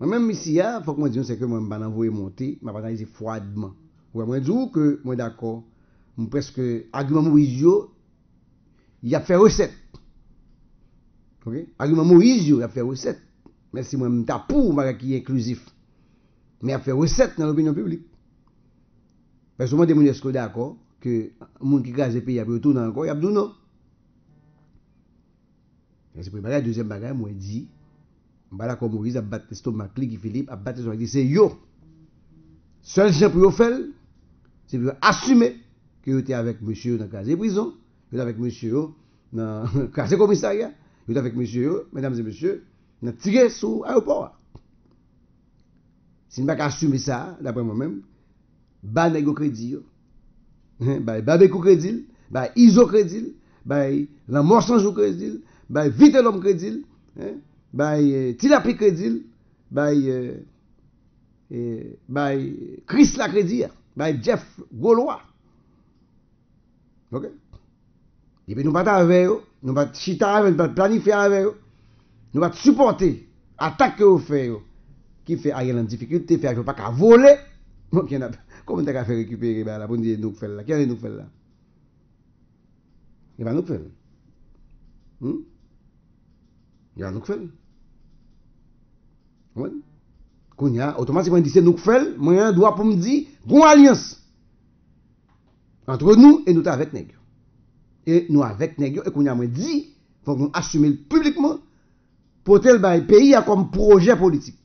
Mwen mwen misiya, fòk mwen diyon seke mwen banan vouye monte, mwen banan lizi fwadman. Mwen mwen diyon ke mwen d'akor, mwen preske agumam ou izyo, y ap fè rouset. Agumam ou izyo, y ap fè rouset. Mwen si mwen mwen tapou, mwen ki y inklusif. Mwen ap fè rouset nan l'opinion publik. Mwen sou mwen de moun esko d'akor, ke moun ki kaze pe y ap retou nan ankor, y ap dounan. Mwen sepe bagay, a deuxième bagay, mwen diyo, Ba la komorize ap batte sto makli ki Filip, ap batte so yon. Se yo, sol jen pou yo fel, se yo asume ki yo te avek monsye yo nan kaze prizon, yo te avek monsye yo nan kaze komistarya, yo te avek monsye yo, menamze monsye, nan tige sou aropora. Sin bak asume sa, dapre mwen menm, ba neg yo kredi yo, ba beko kredil, ba izo kredil, ba lan morsanj yo kredil, ba vite lom kredil, he, Baye, euh, ti la pi kredil, baye, euh, euh, baye, kris la kredil, baye, jef, goloa. Ok? Yipe nou bat avè yo, nou bat chita avè, nou bat planifi avè yo, nou bat suportè, atakè ou fè yo, ki fè bon, a yelan difikilte, fè a yelan pa ka vole, mwen ken apè, konwen te ka fè rekupere, bè la ponye nouk fèl la, ken yon nouk fèl la? Yon nan nouk fèl. Yon nan nouk fèl. Kounya, otoman si mwen dise nou kou fèl, mwen yon dwa pou mwen di, Goun alians, Antre nou, e nou ta avek negyo. E nou avek negyo, e kounya mwen di, Fok mwen asume publikman, Potel bayi peyi a kom proje politik.